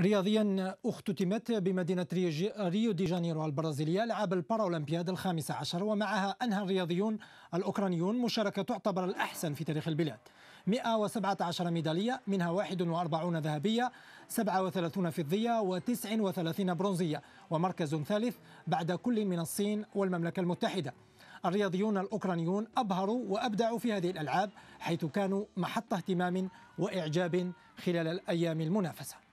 رياضيا اختتمت بمدينة ريو دي جانيرو البرازيلية ألعاب الباراولمبياد الخامسة عشر ومعها أنهى الرياضيون الأوكرانيون مشاركة تعتبر الأحسن في تاريخ البلاد 117 ميدالية منها 41 ذهبية 37 فضية و39 برونزية ومركز ثالث بعد كل من الصين والمملكة المتحدة الرياضيون الأوكرانيون أبهروا وأبدعوا في هذه الألعاب حيث كانوا محط اهتمام وإعجاب خلال الأيام المنافسة